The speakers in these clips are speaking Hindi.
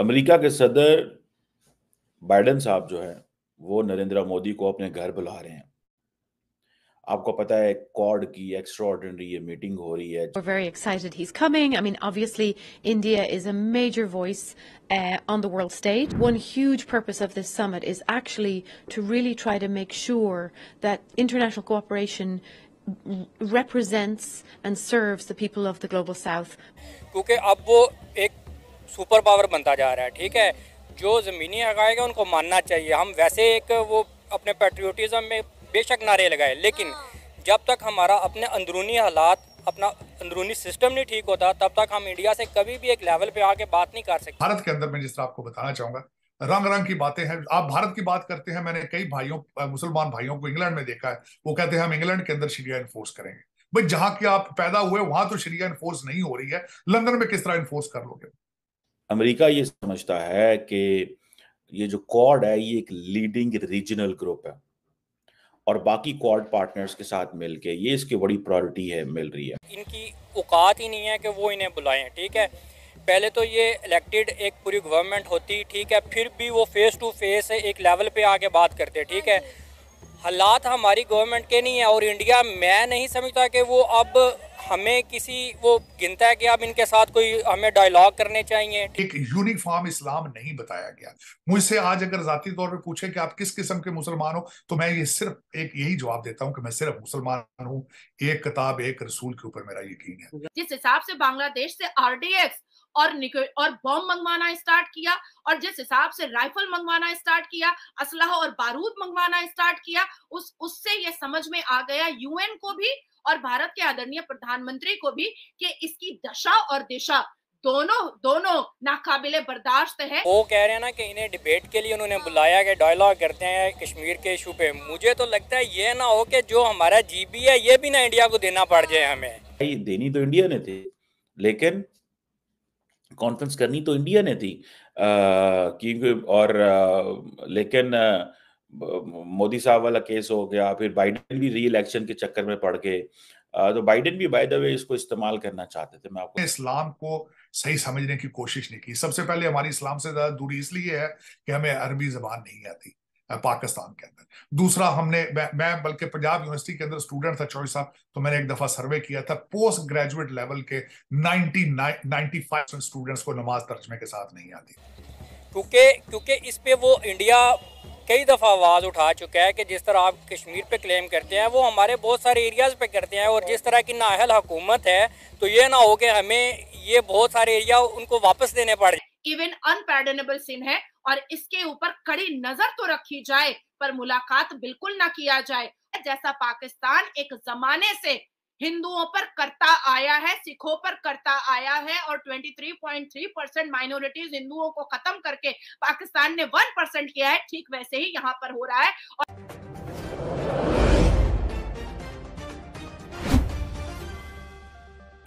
अमेरिका के सदर बाइडन साहब जो है वो नरेंद्र मोदी को अपने घर बुला रहे हैं आपको पता है क्वाड की एक्स्ट्रॉर्डिनरी ये मीटिंग हो रही है we very excited he is coming I mean obviously India is a major voice on the world stage one huge purpose of this summit is actually to really try to make sure that international cooperation represents and serves the people of the global south क्योंकि अब वो एक सुपर पावर बनता जा रहा है ठीक है जो ज़मीनी हकायक उनको मानना चाहिए हम वैसे एक वो अपने पेट्रियोटिज़म में बेशक नारे लगाए लेकिन हाँ। जब तक हमारा अपने अंदरूनी हालात अपना अंदरूनी सिस्टम नहीं ठीक होता तब तक हम इंडिया से कभी भी एक लेवल पे आके बात नहीं कर सकते भारत के अंदर मैं जिस तरह आपको बताना चाहूंगा रंग रंग की बातें हैं आप भारत की बात करते हैं मैंने कई भाइयों मुसलमान भाइयों को इंग्लैंड में देखा है वो कहते हैं हम इंग्लैंड के अंदर शरिया इन्फोर्स करेंगे भाई जहां की आप पैदा हुए वहां तो शरिया इन्फोर्स नहीं हो रही है लंदन में किस तरह इन्फोर्स कर लोगे अमेरिका ये समझता है कि ये जो क्वाड है ये एक लीडिंग रीजनल ग्रुप है और बाकी क्वाड पार्टनर्स के साथ मिलके ये इसकी बड़ी प्रायोरिटी है मिल रही है इनकी औकात ही नहीं है कि वो इन्हें बुलाएं ठीक है पहले तो ये इलेक्टेड एक पूरी गवर्नमेंट होती ठीक है फिर भी वो फेस टू फेस एक लेवल पे आके बात करते ठीक है हालात हमारी गवर्नमेंट के नहीं है और इंडिया मैं नहीं समझता कि वो अब हमें किसी वो गिनता है कि आप इनके साथ कोई हमें डायलॉग करने चाहिए एक यूनिफॉर्म इस्लाम नहीं बताया गया मुझसे आज अगर जाती तौर पे पूछे कि आप किस किस्म के मुसलमान हो तो मैं ये सिर्फ एक यही जवाब देता हूँ कि मैं सिर्फ मुसलमान हूँ एक किताब एक रसूल के ऊपर मेरा यकीन है जिस हिसाब से बांग्लादेश से आर और और बॉम्ब मंगवाना स्टार्ट किया और जिस हिसाब से राइफल मंगवाना स्टार्ट किया असलाह और बारूद मंगवाना स्टार्ट किया उस उससे ये समझ में आ गया यूएन को भी और भारत के आदरणीय प्रधानमंत्री को भी कि इसकी दशा और दिशा दोनों दोनों नाकाबिले बर्दाश्त है वो कह रहे हैं ना कि इन्हें डिबेट के लिए उन्होंने बुलाया कि डायलॉग करते हैं कश्मीर के इशू पे मुझे तो लगता है ये ना हो कि जो हमारा जीबी है ये भी ना इंडिया को देना पड़ जाए हमें देनी तो इंडिया ने थी लेकिन कॉन्फ्रेंस करनी तो इंडिया ने थी क्योंकि और लेकिन मोदी साहब वाला केस हो गया फिर बाइडेन भी री इलेक्शन के चक्कर में पड़ गए तो बाइडेन भी बाय द वे इसको इस्तेमाल करना चाहते थे मैं आपको इस्लाम को सही समझने की कोशिश नहीं की सबसे पहले हमारी इस्लाम से ज्यादा दूरी इसलिए है कि हमें अरबी जबान नहीं आती पाकिस्तान के अंदर दूसरा हमने मैं, मैं बल्कि पंजाब यूनिवर्सिटी के अंदर स्टूडेंट था चौधरी साहब तो मैंने एक दफा सर्वे किया था पोस्ट ग्रेजुएट लेवल के नाइनटी 95 स्टूडेंट्स को नमाज तर्जमे के साथ नहीं आती क्योंकि क्योंकि इस पे वो इंडिया कई दफ़ा आवाज़ उठा चुका है कि जिस तरह आप कश्मीर पे क्लेम करते हैं वो हमारे बहुत सारे एरियाज़ पे करते हैं और जिस तरह की नाहल हुकूमत है तो ये ना हो कि हमें ये बहुत सारे एरिया उनको वापस देने पड़े इवन अनपैडनेबल सिन है और इसके ऊपर कड़ी नजर तो रखी जाए पर मुलाकात बिल्कुल ना किया जाए जैसा पाकिस्तान एक जमाने से हिंदुओं पर करता आया है सिखों पर करता आया है और 23.3 परसेंट माइनॉरिटीज हिंदुओं को खत्म करके पाकिस्तान ने 1 परसेंट किया है ठीक वैसे ही यहां पर हो रहा है और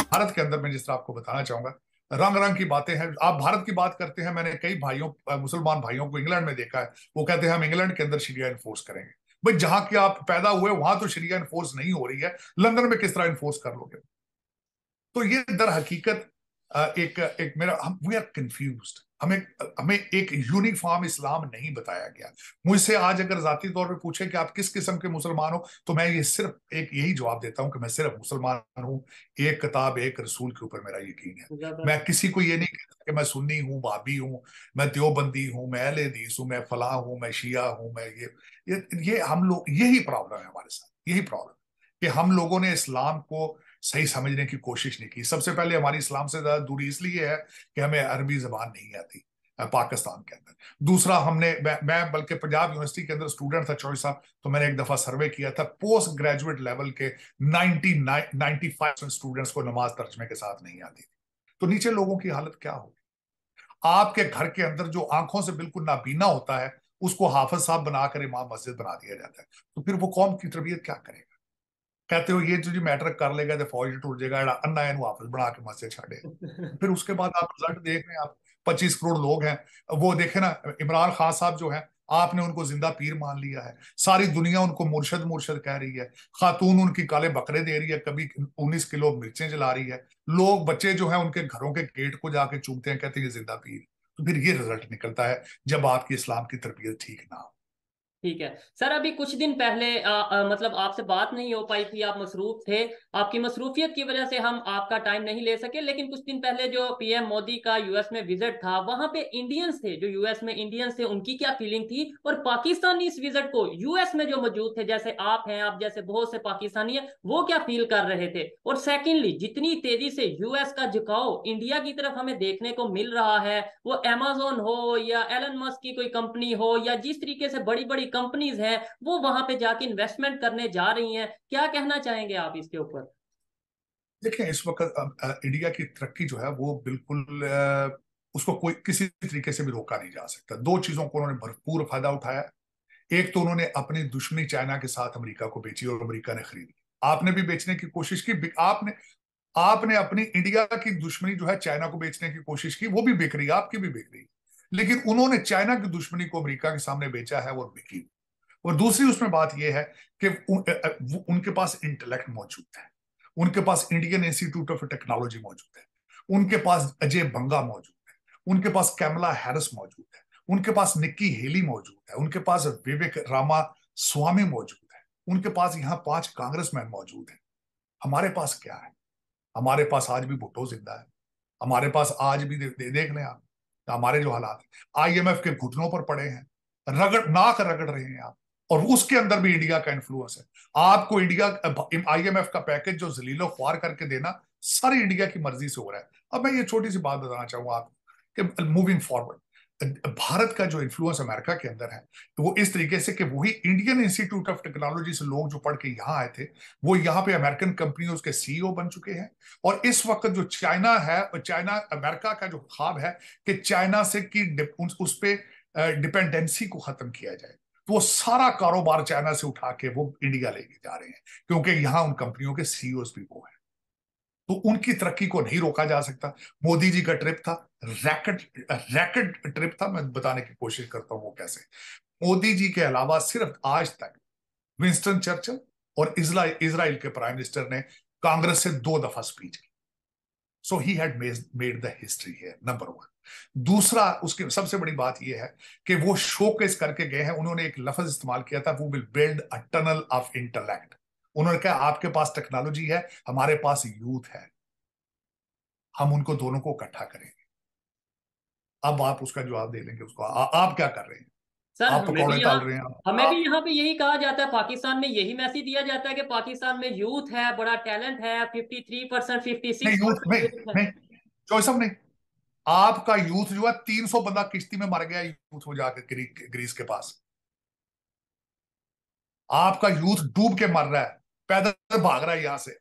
भारत के अंदर मैं जिस तरह आपको बताना चाहूंगा रंग रंग की बातें हैं आप भारत की बात करते हैं मैंने कई भाइयों मुसलमान भाइयों को इंग्लैंड में देखा है वो कहते हैं हम इंग्लैंड के अंदर शरिया इन्फोर्स करेंगे भाई जहां की आप पैदा हुए वहां तो शरिया इन्फोर्स नहीं हो रही है लंदन में किस तरह इन्फोर्स कर लोगे तो ये दर हकीकत एक एक मेरा वी आर कंफ्यूज्ड हमें हमें एक यूनिफॉर्म इस्लाम नहीं बताया गया मुझसे आज अगर जाती तौर पर पूछे कि आप किस किस्म के मुसलमान हो तो मैं ये सिर्फ एक यही जवाब देता हूँ कि मैं सिर्फ मुसलमान हूँ एक किताब एक रसूल के ऊपर मेरा यकीन है मैं किसी को ये नहीं कहता कि मैं सुन्नी हूँ भाभी हूँ मैं देवबंदी हूं मैं अहदीस हूँ मैं फलाह हूं मैं शिया हूं मैं ये ये, ये हम लोग यही प्रॉब्लम है हमारे साथ यही प्रॉब्लम कि हम लोगों ने इस्लाम को सही समझने की कोशिश नहीं की सबसे पहले हमारी इस्लाम से ज़्यादा दूरी इसलिए है कि हमें अरबी ज़बान नहीं आती पाकिस्तान के अंदर दूसरा हमने मैं, मैं बल्कि पंजाब यूनिवर्सिटी के अंदर स्टूडेंट था चौधरी साहब तो मैंने एक दफा सर्वे किया था पोस्ट ग्रेजुएट लेवल के नाइनटी नाइनटी फाइव स्टूडेंट्स को नमाज तर्जमे के साथ नहीं आती थी तो नीचे लोगों की हालत क्या होगी आपके घर के अंदर जो आंखों से बिल्कुल नाबीना होता है उसको हाफज साहब बनाकर इमाम मस्जिद बना दिया जाता है तो फिर वो कौम की तरबियत क्या करेगा कहते हो ये जो जी मैटर कर लेगा तो फौज टूट जाएगा अन्ना है वापस बना के मसे छाड़े फिर उसके बाद आप रिजल्ट देख रहे हैं आप पच्चीस करोड़ लोग हैं वो देखे ना इमरान खान साहब जो है आपने उनको जिंदा पीर मान लिया है सारी दुनिया उनको मुर्शद मुर्शद कह रही है खातून उनकी काले बकरे दे रही है कभी उन्नीस किलो मिर्चें जला रही है लोग बच्चे जो है उनके घरों के गेट को जाके चूमते हैं कहते हैं ये जिंदा पीर तो फिर ये रिजल्ट निकलता है जब आपकी इस्लाम की तरबियत ठीक ना हो ठीक है सर अभी कुछ दिन पहले आ, आ, मतलब आपसे बात नहीं हो पाई थी आप मसरूफ थे आपकी मसरूफियत की वजह से हम आपका टाइम नहीं ले सके लेकिन कुछ दिन पहले जो पीएम मोदी का यूएस में विजिट था वहां पे इंडियंस थे जो यूएस में इंडियंस थे उनकी क्या फीलिंग थी और पाकिस्तानी इस विजिट को यूएस में जो मौजूद थे जैसे आप हैं आप जैसे बहुत से पाकिस्तानी है वो क्या फील कर रहे थे और सेकेंडली जितनी तेजी से यूएस का झुकाव इंडिया की तरफ हमें देखने को मिल रहा है वो एमेजोन हो या एलन मस्क की कोई कंपनी हो या जिस तरीके से बड़ी बड़ी कंपनीज हैं वो वहां पे जाके इन्वेस्टमेंट करने जा रही हैं क्या कहना चाहेंगे आप इसके ऊपर देखें इस वक्त इंडिया की तरक्की जो है वो बिल्कुल उसको कोई किसी तरीके से भी रोका नहीं जा सकता दो चीजों को उन्होंने भरपूर फायदा उठाया एक तो उन्होंने अपनी दुश्मनी चाइना के साथ अमेरिका को बेची और अमेरिका ने खरीदी आपने भी बेचने की कोशिश की आपने आपने अपनी इंडिया की दुश्मनी जो है चाइना को बेचने की कोशिश की वो भी बिक रही आपकी भी बिक रही लेकिन उन्होंने चाइना की दुश्मनी को अमेरिका के सामने बेचा है और बिकी और दूसरी उसमें बात यह है कि उन, उनके पास इंटेलेक्ट मौजूद है उनके पास इंडियन इंस्टीट्यूट ऑफ टेक्नोलॉजी मौजूद है उनके पास अजय बंगा मौजूद है उनके पास कैमला हैरिस मौजूद है उनके पास निक्की हेली मौजूद है उनके पास विवेक रामा स्वामी मौजूद है उनके पास यहाँ पांच कांग्रेसमैन मौजूद है हमारे पास क्या है हमारे पास आज भी भुट्टो जिंदा है हमारे पास आज भी दे, दे, देख लें आप हमारे जो हालात आईएमएफ के घुटनों पर पड़े हैं रगड़ नाक रगड़ रहे हैं आप और उसके अंदर भी इंडिया का इन्फ्लुएंस है आपको इंडिया आईएमएफ का पैकेज जो जलीलो ख्वार करके देना सारी इंडिया की मर्जी से हो रहा है अब मैं ये छोटी सी बात बताना चाहूंगा आपको कि मूविंग फॉरवर्ड भारत का जो इन्फ्लुएंस अमेरिका के अंदर है वो इस तरीके से कि वही इंडियन इंस्टीट्यूट ऑफ टेक्नोलॉजी से लोग जो पढ़ के यहाँ आए थे वो यहाँ पे अमेरिकन कंपनियों के सीईओ e बन चुके हैं और इस वक्त जो चाइना है चाइना अमेरिका का जो ख्वाब है कि चाइना से की उस पर डिपेंडेंसी को खत्म किया जाए तो वो सारा कारोबार चाइना से उठा के वो इंडिया लेके जा रहे हैं क्योंकि यहाँ उन कंपनियों के सीईओ e भी वो तो उनकी तरक्की को नहीं रोका जा सकता मोदी जी का ट्रिप था रैकेट रैकेट ट्रिप था मैं बताने की कोशिश करता हूं वो कैसे मोदी जी के अलावा सिर्फ आज तक विंस्टन चर्चिल और इसराइल के प्राइम मिनिस्टर ने कांग्रेस से दो दफा स्पीच की so he had made the history है नंबर वन दूसरा उसकी सबसे बड़ी बात यह है कि वो शो केस करके गए हैं उन्होंने एक लफज इस्तेमाल किया था वो will build a tunnel of intellect उन्होंने कहा आपके पास टेक्नोलॉजी है हमारे पास यूथ है हम उनको दोनों को इकट्ठा करेंगे अब आप उसका जवाब दे लेंगे उसको आ, आप क्या कर रहे हैं सर आप हमें भी यहां रहे हैं हमें भी यहाँ पे यही कहा जाता है पाकिस्तान में यही मैसेज दिया जाता है कि पाकिस्तान में यूथ है बड़ा टैलेंट है fifty three percent fifty six नहीं आपका यूथ जो है तीन सौ बंदा किश्ती में मर गया यूथ हो जाकर ग्रीस के पास आपका यूथ डूब के मर रहा है पैदल भाग रहा है यहां से